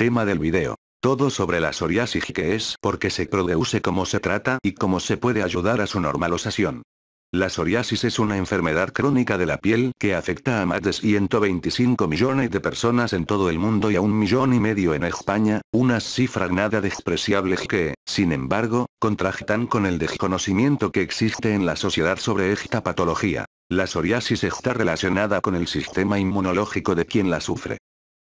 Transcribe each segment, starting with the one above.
Tema del video. Todo sobre la psoriasis que es porque se produce cómo se trata y cómo se puede ayudar a su normalización. La psoriasis es una enfermedad crónica de la piel que afecta a más de 125 millones de personas en todo el mundo y a un millón y medio en España, una cifra nada despreciable que, sin embargo, contrastan con el desconocimiento que existe en la sociedad sobre esta patología. La psoriasis está relacionada con el sistema inmunológico de quien la sufre.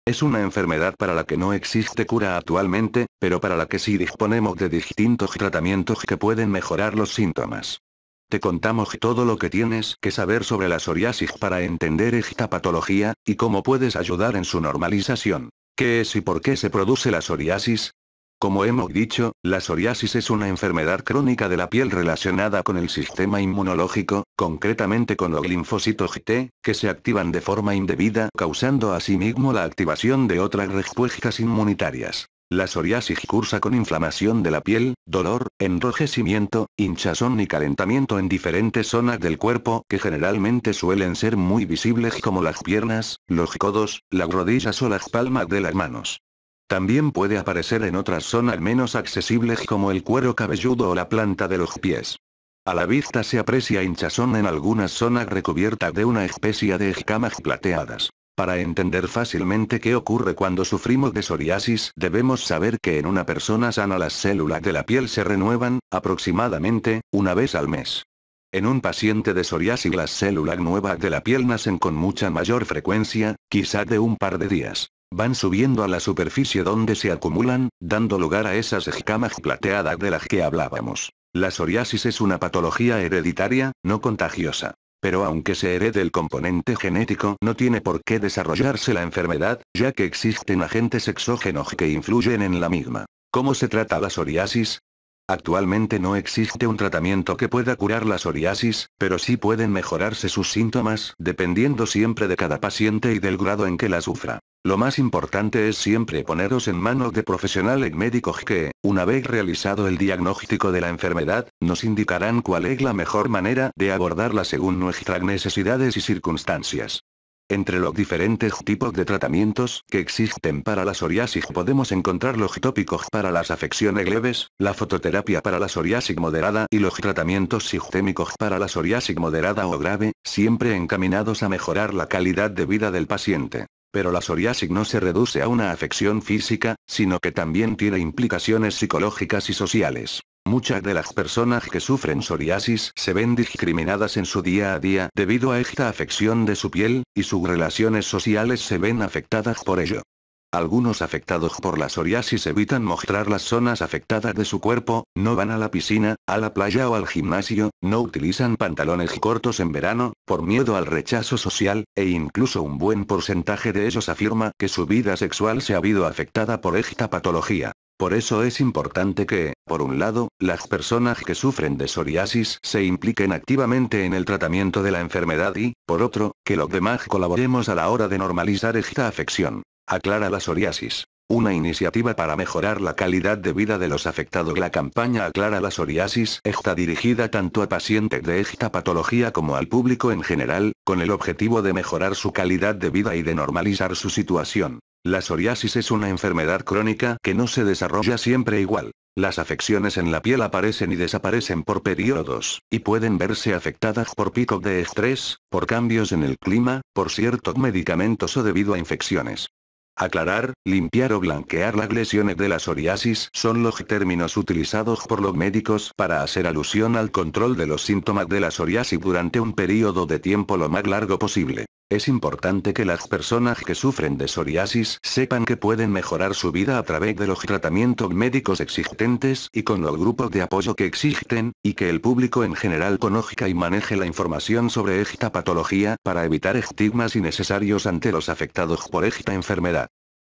Es una enfermedad para la que no existe cura actualmente, pero para la que sí disponemos de distintos tratamientos que pueden mejorar los síntomas. Te contamos todo lo que tienes que saber sobre la psoriasis para entender esta patología, y cómo puedes ayudar en su normalización. ¿Qué es y por qué se produce la psoriasis? Como hemos dicho, la psoriasis es una enfermedad crónica de la piel relacionada con el sistema inmunológico, concretamente con los linfocitos T, que se activan de forma indebida causando asimismo la activación de otras respuestas inmunitarias. La psoriasis cursa con inflamación de la piel, dolor, enrojecimiento, hinchazón y calentamiento en diferentes zonas del cuerpo que generalmente suelen ser muy visibles como las piernas, los codos, las rodillas o las palmas de las manos. También puede aparecer en otras zonas menos accesibles como el cuero cabelludo o la planta de los pies. A la vista se aprecia hinchazón en algunas zonas recubiertas de una especie de escamas plateadas. Para entender fácilmente qué ocurre cuando sufrimos de psoriasis, debemos saber que en una persona sana las células de la piel se renuevan, aproximadamente, una vez al mes. En un paciente de psoriasis las células nuevas de la piel nacen con mucha mayor frecuencia, quizá de un par de días. Van subiendo a la superficie donde se acumulan, dando lugar a esas escamas plateadas de las que hablábamos. La psoriasis es una patología hereditaria, no contagiosa. Pero aunque se herede el componente genético no tiene por qué desarrollarse la enfermedad, ya que existen agentes exógenos que influyen en la misma. ¿Cómo se trata la psoriasis? Actualmente no existe un tratamiento que pueda curar la psoriasis, pero sí pueden mejorarse sus síntomas, dependiendo siempre de cada paciente y del grado en que la sufra. Lo más importante es siempre poneros en manos de profesionales médicos que, una vez realizado el diagnóstico de la enfermedad, nos indicarán cuál es la mejor manera de abordarla según nuestras necesidades y circunstancias. Entre los diferentes tipos de tratamientos que existen para la psoriasis podemos encontrar los tópicos para las afecciones leves, la fototerapia para la psoriasis moderada y los tratamientos sistémicos para la psoriasis moderada o grave, siempre encaminados a mejorar la calidad de vida del paciente. Pero la psoriasis no se reduce a una afección física, sino que también tiene implicaciones psicológicas y sociales. Muchas de las personas que sufren psoriasis se ven discriminadas en su día a día debido a esta afección de su piel, y sus relaciones sociales se ven afectadas por ello. Algunos afectados por la psoriasis evitan mostrar las zonas afectadas de su cuerpo, no van a la piscina, a la playa o al gimnasio, no utilizan pantalones cortos en verano, por miedo al rechazo social, e incluso un buen porcentaje de ellos afirma que su vida sexual se ha habido afectada por esta patología. Por eso es importante que, por un lado, las personas que sufren de psoriasis se impliquen activamente en el tratamiento de la enfermedad y, por otro, que los demás colaboremos a la hora de normalizar esta afección. Aclara la psoriasis. Una iniciativa para mejorar la calidad de vida de los afectados. La campaña Aclara la psoriasis está dirigida tanto a pacientes de esta patología como al público en general, con el objetivo de mejorar su calidad de vida y de normalizar su situación. La psoriasis es una enfermedad crónica que no se desarrolla siempre igual. Las afecciones en la piel aparecen y desaparecen por periodos, y pueden verse afectadas por picos de estrés, por cambios en el clima, por ciertos medicamentos o debido a infecciones. Aclarar, limpiar o blanquear las lesiones de la psoriasis son los términos utilizados por los médicos para hacer alusión al control de los síntomas de la psoriasis durante un periodo de tiempo lo más largo posible. Es importante que las personas que sufren de psoriasis sepan que pueden mejorar su vida a través de los tratamientos médicos existentes y con los grupos de apoyo que existen, y que el público en general conozca y maneje la información sobre esta patología para evitar estigmas innecesarios ante los afectados por esta enfermedad.